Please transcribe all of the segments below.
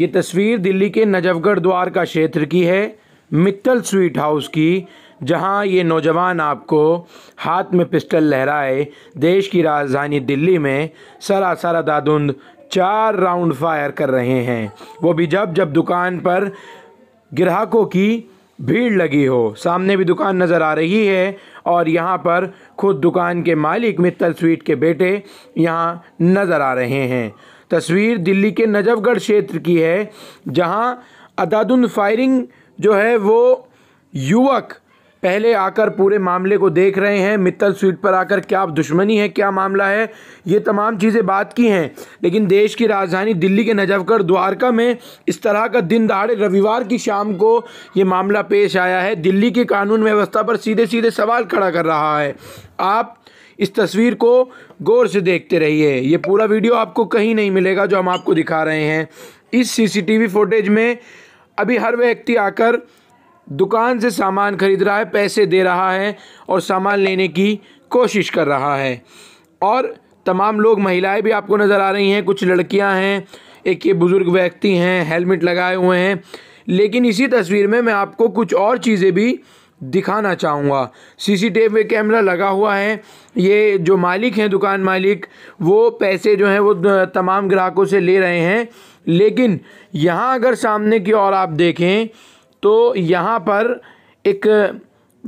ये तस्वीर दिल्ली के नजफगढ़ द्वार का क्षेत्र की है मित्तल स्वीट हाउस की जहां ये नौजवान आपको हाथ में पिस्टल लहराए देश की राजधानी दिल्ली में सरासरा दादुंद चार राउंड फायर कर रहे हैं वो भी जब जब दुकान पर ग्राहकों की भीड़ लगी हो सामने भी दुकान नज़र आ रही है और यहाँ पर खुद दुकान के मालिक मित्तल स्वीट के बेटे यहाँ नज़र आ रहे हैं तस्वीर दिल्ली के नजफगढ़ क्षेत्र की है जहां अदादुन फायरिंग जो है वो युवक पहले आकर पूरे मामले को देख रहे हैं मित्तल स्वीट पर आकर क्या दुश्मनी है क्या मामला है ये तमाम चीज़ें बात की हैं लेकिन देश की राजधानी दिल्ली के नजफगढ़ द्वारका में इस तरह का दिन दहाड़े रविवार की शाम को ये मामला पेश आया है दिल्ली की कानून व्यवस्था पर सीधे सीधे सवाल खड़ा कर रहा है आप इस तस्वीर को गौर से देखते रहिए ये पूरा वीडियो आपको कहीं नहीं मिलेगा जो हम आपको दिखा रहे हैं इस सीसीटीवी फुटेज में अभी हर व्यक्ति आकर दुकान से सामान ख़रीद रहा है पैसे दे रहा है और सामान लेने की कोशिश कर रहा है और तमाम लोग महिलाएं भी आपको नज़र आ रही हैं कुछ लड़कियां हैं एक ये बुज़ुर्ग व्यक्ति हैं हेलमेट लगाए हुए हैं लेकिन इसी तस्वीर में मैं आपको कुछ और चीज़ें भी दिखाना चाहूँगा सी वी कैमरा लगा हुआ है ये जो मालिक हैं दुकान मालिक वो पैसे जो हैं वो तमाम ग्राहकों से ले रहे हैं लेकिन यहाँ अगर सामने की ओर आप देखें तो यहाँ पर एक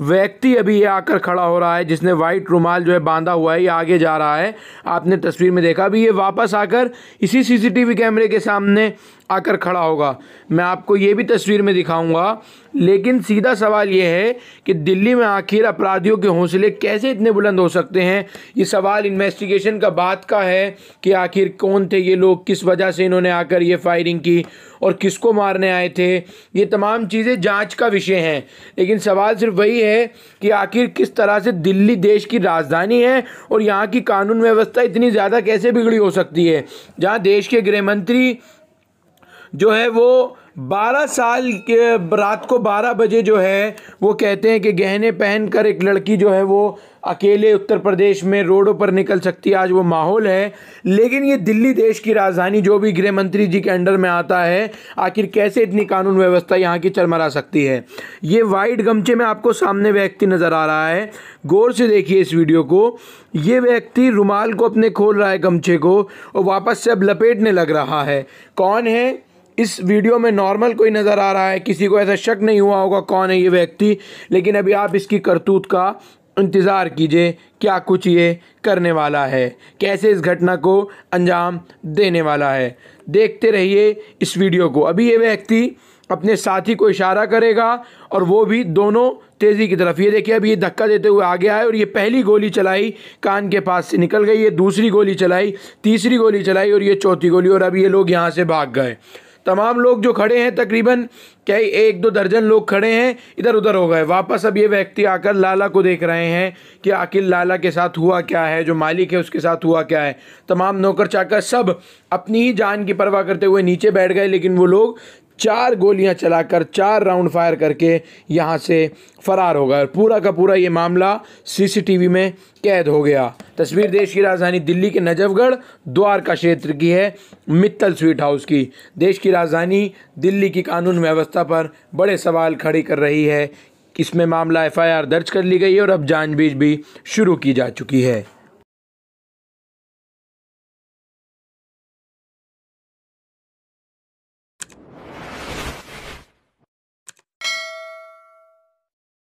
व्यक्ति अभी ये आकर खड़ा हो रहा है जिसने वाइट रुमाल जो है बांधा हुआ है ये आगे जा रहा है आपने तस्वीर में देखा अभी ये वापस आकर इसी सीसीटीवी कैमरे के सामने आकर खड़ा होगा मैं आपको ये भी तस्वीर में दिखाऊंगा लेकिन सीधा सवाल यह है कि दिल्ली में आखिर अपराधियों के हौसले कैसे इतने बुलंद हो सकते हैं ये सवाल इन्वेस्टिगेशन का बात का है कि आखिर कौन थे ये लोग किस वजह से इन्होंने आकर ये फायरिंग की और किसको मारने आए थे ये तमाम चीज़ें जांच का विषय हैं लेकिन सवाल सिर्फ वही है कि आखिर किस तरह से दिल्ली देश की राजधानी है और यहाँ की कानून व्यवस्था इतनी ज़्यादा कैसे बिगड़ी हो सकती है जहाँ देश के गृहमंत्री जो है वो 12 साल के रात को 12 बजे जो है वो कहते हैं कि गहने पहनकर एक लड़की जो है वो अकेले उत्तर प्रदेश में रोडों पर निकल सकती है आज वो माहौल है लेकिन ये दिल्ली देश की राजधानी जो भी गृह मंत्री जी के अंडर में आता है आखिर कैसे इतनी कानून व्यवस्था यहाँ की चरमरा सकती है ये वाइट गमचे में आपको सामने व्यक्ति नज़र आ रहा है गौर से देखिए इस वीडियो को ये व्यक्ति रुमाल को अपने खोल रहा है गमछे को और वापस से अब लपेटने लग रहा है कौन है इस वीडियो में नॉर्मल कोई नज़र आ रहा है किसी को ऐसा शक नहीं हुआ होगा कौन है ये व्यक्ति लेकिन अभी आप इसकी करतूत का इंतज़ार कीजिए क्या कुछ ये करने वाला है कैसे इस घटना को अंजाम देने वाला है देखते रहिए इस वीडियो को अभी ये व्यक्ति अपने साथी को इशारा करेगा और वो भी दोनों तेज़ी की तरफ ये देखिए अभी ये धक्का देते हुए आगे आए और ये पहली गोली चलाई कान के पास से निकल गई ये दूसरी गोली चलाई तीसरी गोली चलाई और ये चौथी गोली और अभी ये लोग यहाँ से भाग गए तमाम लोग जो खड़े हैं तकरीबन क्या एक दो दर्जन लोग खड़े हैं इधर उधर हो गए वापस अब ये व्यक्ति आकर लाला को देख रहे हैं कि आखिर लाला के साथ हुआ क्या है जो मालिक है उसके साथ हुआ क्या है तमाम नौकर चाकर सब अपनी ही जान की परवाह करते हुए नीचे बैठ गए लेकिन वो लोग चार गोलियां चलाकर चार राउंड फायर करके यहाँ से फरार हो गया पूरा का पूरा ये मामला सीसीटीवी में कैद हो गया तस्वीर देश की राजधानी दिल्ली के नजफगढ़ द्वारका क्षेत्र की है मित्तल स्वीट हाउस की देश की राजधानी दिल्ली की कानून व्यवस्था पर बड़े सवाल खड़े कर रही है इसमें मामला एफआईआर दर्ज कर ली गई है और अब जानबूझ भी शुरू की जा चुकी है